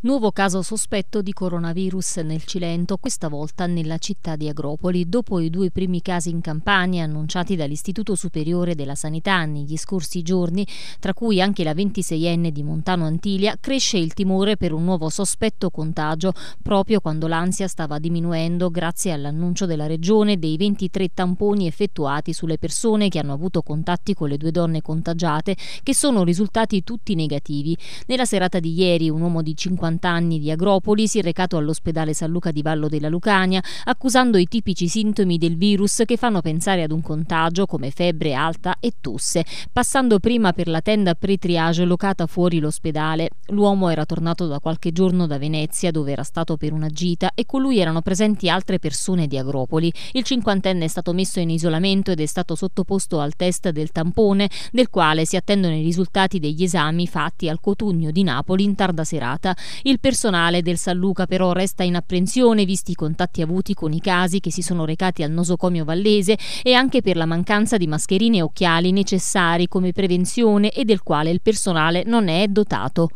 Nuovo caso sospetto di coronavirus nel Cilento, questa volta nella città di Agropoli. Dopo i due primi casi in Campania annunciati dall'Istituto Superiore della Sanità negli scorsi giorni, tra cui anche la 26enne di Montano Antilia, cresce il timore per un nuovo sospetto contagio proprio quando l'ansia stava diminuendo grazie all'annuncio della Regione dei 23 tamponi effettuati sulle persone che hanno avuto contatti con le due donne contagiate, che sono risultati tutti negativi. Nella serata di ieri un uomo di 50 50 anni di Agropoli, si è recato all'ospedale San Luca di Vallo della Lucania, accusando i tipici sintomi del virus che fanno pensare ad un contagio come febbre alta e tosse, passando prima per la tenda pre-triage locata fuori l'ospedale. L'uomo era tornato da qualche giorno da Venezia, dove era stato per una gita, e con lui erano presenti altre persone di Agropoli. Il cinquantenne è stato messo in isolamento ed è stato sottoposto al test del tampone, del quale si attendono i risultati degli esami fatti al Cotugno di Napoli in tarda serata. Il personale del San Luca però resta in apprensione visti i contatti avuti con i casi che si sono recati al nosocomio vallese e anche per la mancanza di mascherine e occhiali necessari come prevenzione e del quale il personale non è dotato.